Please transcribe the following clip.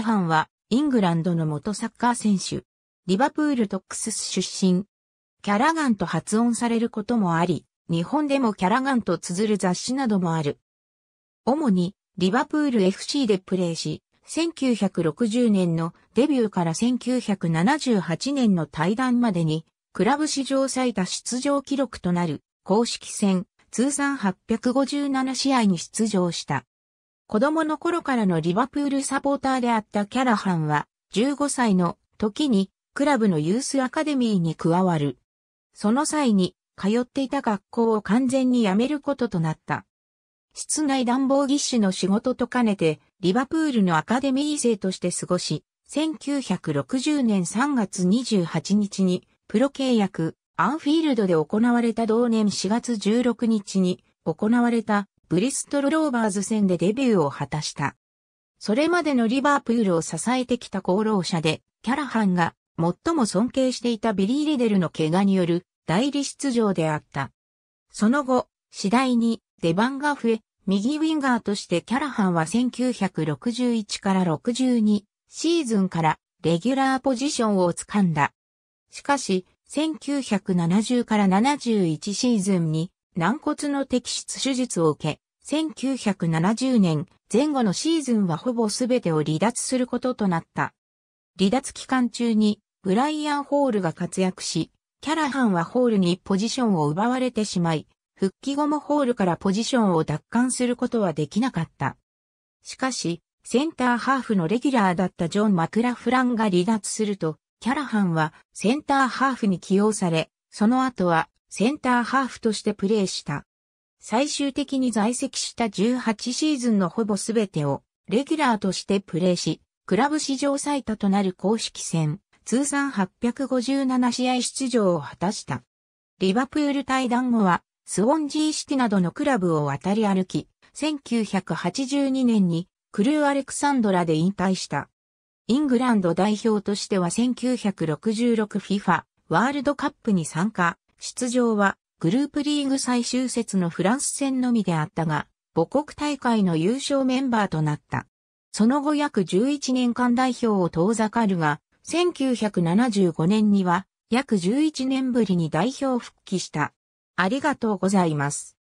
タハンは、イングランドの元サッカー選手。リバプールトックス出身。キャラガンと発音されることもあり、日本でもキャラガンと綴る雑誌などもある。主に、リバプール FC でプレーし、1960年のデビューから1978年の対談までに、クラブ史上最多出場記録となる公式戦通算857試合に出場した。子供の頃からのリバプールサポーターであったキャラハンは、15歳の時にクラブのユースアカデミーに加わる。その際に通っていた学校を完全に辞めることとなった。室内暖房技師の仕事と兼ねて、リバプールのアカデミー生として過ごし、1960年3月28日にプロ契約アンフィールドで行われた同年4月16日に行われたブリストル・ローバーズ戦でデビューを果たした。それまでのリバープールを支えてきた功労者で、キャラハンが最も尊敬していたビリー・リデルの怪我による代理出場であった。その後、次第に出番が増え、右ウィンガーとしてキャラハンは1961から62シーズンからレギュラーポジションを掴んだ。しかし、1970から71シーズンに軟骨の摘出手術を受け、1970年前後のシーズンはほぼ全てを離脱することとなった。離脱期間中にブライアン・ホールが活躍し、キャラハンはホールにポジションを奪われてしまい、復帰後もホールからポジションを奪還することはできなかった。しかし、センターハーフのレギュラーだったジョン・マクラフランが離脱すると、キャラハンはセンターハーフに起用され、その後はセンターハーフとしてプレーした。最終的に在籍した18シーズンのほぼすべてをレギュラーとしてプレーし、クラブ史上最多となる公式戦、通算857試合出場を果たした。リバプール対談後は、スウォンジーシティなどのクラブを渡り歩き、1982年にクルーアレクサンドラで引退した。イングランド代表としては 1966FIFA ワールドカップに参加、出場はグループリーグ最終節のフランス戦のみであったが、母国大会の優勝メンバーとなった。その後約11年間代表を遠ざかるが、1975年には約11年ぶりに代表復帰した。ありがとうございます。